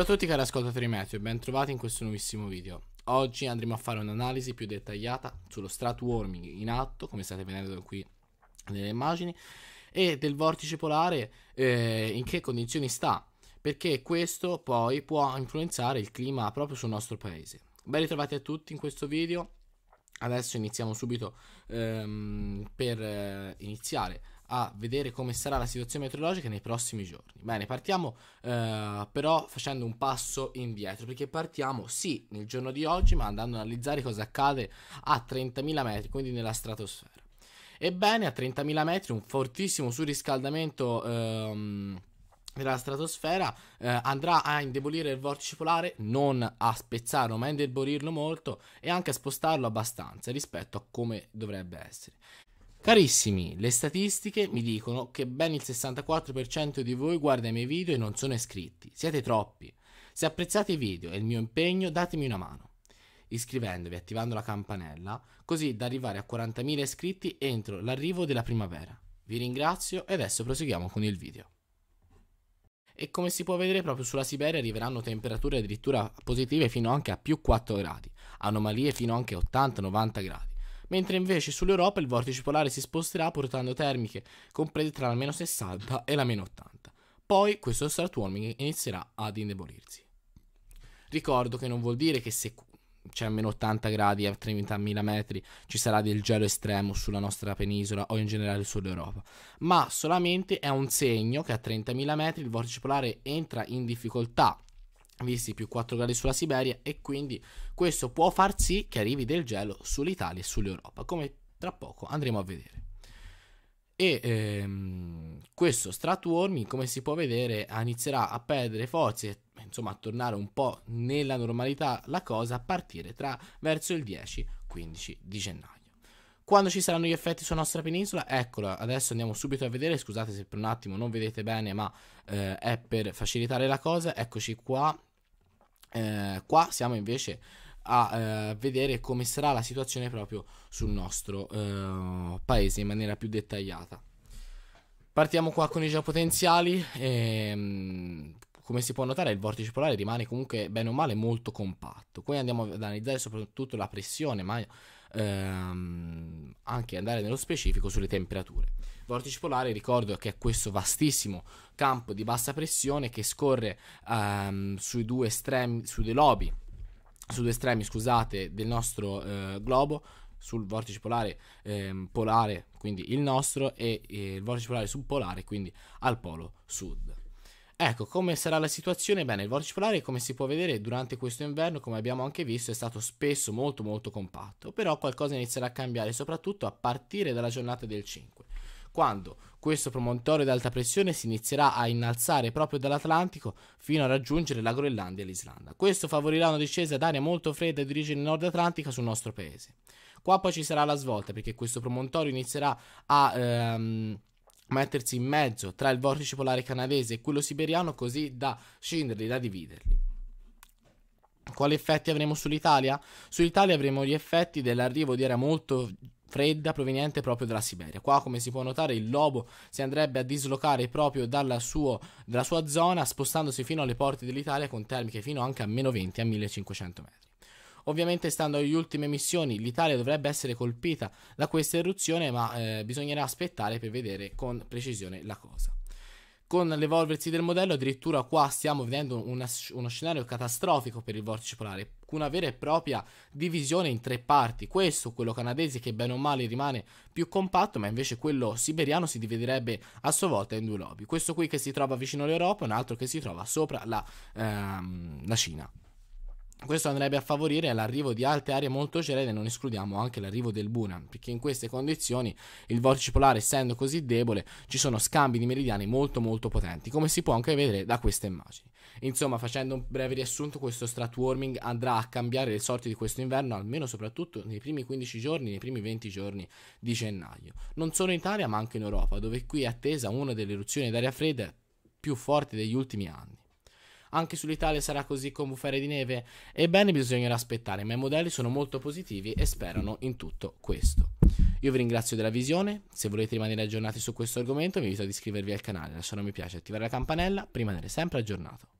Ciao a tutti cari ascoltatori Meteo e ben trovati in questo nuovissimo video. Oggi andremo a fare un'analisi più dettagliata sullo strat warming in atto, come state vedendo qui nelle immagini, e del vortice polare eh, in che condizioni sta, perché questo poi può influenzare il clima proprio sul nostro paese. Ben ritrovati a tutti in questo video. Adesso iniziamo subito ehm, per eh, iniziare a vedere come sarà la situazione meteorologica nei prossimi giorni. Bene, partiamo eh, però facendo un passo indietro, perché partiamo sì nel giorno di oggi, ma andando ad analizzare cosa accade a 30.000 metri, quindi nella stratosfera. Ebbene, a 30.000 metri un fortissimo surriscaldamento... Ehm, della stratosfera eh, andrà a indebolire il vortice polare, non a spezzarlo, ma a indebolirlo molto e anche a spostarlo abbastanza rispetto a come dovrebbe essere. Carissimi, le statistiche mi dicono che ben il 64% di voi guarda i miei video e non sono iscritti. Siete troppi. Se apprezzate i video e il mio impegno, datemi una mano. Iscrivendovi e attivando la campanella, così da arrivare a 40.000 iscritti entro l'arrivo della primavera. Vi ringrazio e adesso proseguiamo con il video e come si può vedere proprio sulla Siberia arriveranno temperature addirittura positive fino anche a più 4 gradi, anomalie fino anche a 80-90 gradi mentre invece sull'Europa il vortice polare si sposterà portando termiche comprese tra la meno 60 e la meno 80. Poi questo start warming inizierà ad indebolirsi. Ricordo che non vuol dire che se c'è meno 80 gradi a 30.000 metri ci sarà del gelo estremo sulla nostra penisola o in generale sull'Europa, ma solamente è un segno che a 30.000 metri il vortice polare entra in difficoltà visti più 4 gradi sulla Siberia e quindi questo può far sì che arrivi del gelo sull'Italia e sull'Europa, come tra poco andremo a vedere. E ehm, questo stratworming, come si può vedere, inizierà a perdere forze, insomma a tornare un po' nella normalità la cosa a partire tra verso il 10-15 di gennaio. Quando ci saranno gli effetti sulla nostra penisola? eccolo adesso andiamo subito a vedere, scusate se per un attimo non vedete bene, ma eh, è per facilitare la cosa, eccoci qua, eh, qua siamo invece a eh, vedere come sarà la situazione proprio sul nostro eh, paese in maniera più dettagliata. Partiamo qua con i geopotenziali. Ehm, come si può notare il vortice polare rimane comunque bene o male molto compatto. Qui andiamo ad analizzare soprattutto la pressione, ma ehm, anche andare nello specifico sulle temperature. Vortice polare, ricordo che è questo vastissimo campo di bassa pressione che scorre ehm, sui due estremi, sui due lobi, sui due estremi, scusate, del nostro eh, globo, sul vortice polare ehm, polare, quindi il nostro, e eh, il vortice polare subpolare, quindi al polo sud. Ecco, come sarà la situazione? Bene, il vortice polare, come si può vedere, durante questo inverno, come abbiamo anche visto, è stato spesso molto molto compatto, però qualcosa inizierà a cambiare, soprattutto a partire dalla giornata del 5, quando questo promontorio di alta pressione si inizierà a innalzare proprio dall'Atlantico fino a raggiungere la Groenlandia e l'Islanda. Questo favorirà una discesa d'aria molto fredda di origine nord atlantica sul nostro paese. Qua poi ci sarà la svolta perché questo promontorio inizierà a... Ehm, mettersi in mezzo tra il vortice polare canadese e quello siberiano così da scenderli, da dividerli. Quali effetti avremo sull'Italia? Sull'Italia avremo gli effetti dell'arrivo di aria molto fredda proveniente proprio dalla Siberia. Qua, come si può notare, il lobo si andrebbe a dislocare proprio dalla, suo, dalla sua zona, spostandosi fino alle porte dell'Italia con termiche fino anche a meno 20 a 1500 metri. Ovviamente stando alle ultime missioni l'Italia dovrebbe essere colpita da questa eruzione ma eh, bisognerà aspettare per vedere con precisione la cosa con l'evolversi del modello addirittura qua stiamo vedendo una, uno scenario catastrofico per il vortice polare una vera e propria divisione in tre parti questo quello canadese che bene o male rimane più compatto ma invece quello siberiano si dividerebbe a sua volta in due lobi. questo qui che si trova vicino all'Europa e un altro che si trova sopra la, ehm, la Cina questo andrebbe a favorire l'arrivo di alte aree molto gelide, non escludiamo anche l'arrivo del Buran, perché in queste condizioni il vortice polare essendo così debole ci sono scambi di meridiani molto molto potenti, come si può anche vedere da queste immagini. Insomma, facendo un breve riassunto, questo strat warming andrà a cambiare le sorti di questo inverno, almeno soprattutto nei primi 15 giorni, nei primi 20 giorni di gennaio. Non solo in Italia, ma anche in Europa, dove qui è attesa una delle eruzioni d'aria fredda più forti degli ultimi anni. Anche sull'Italia sarà così con bufere di neve? Ebbene, bisognerà aspettare, ma i modelli sono molto positivi e sperano in tutto questo. Io vi ringrazio della visione, se volete rimanere aggiornati su questo argomento vi invito ad iscrivervi al canale, lasciare un mi piace, attivare la campanella per rimanere sempre aggiornato.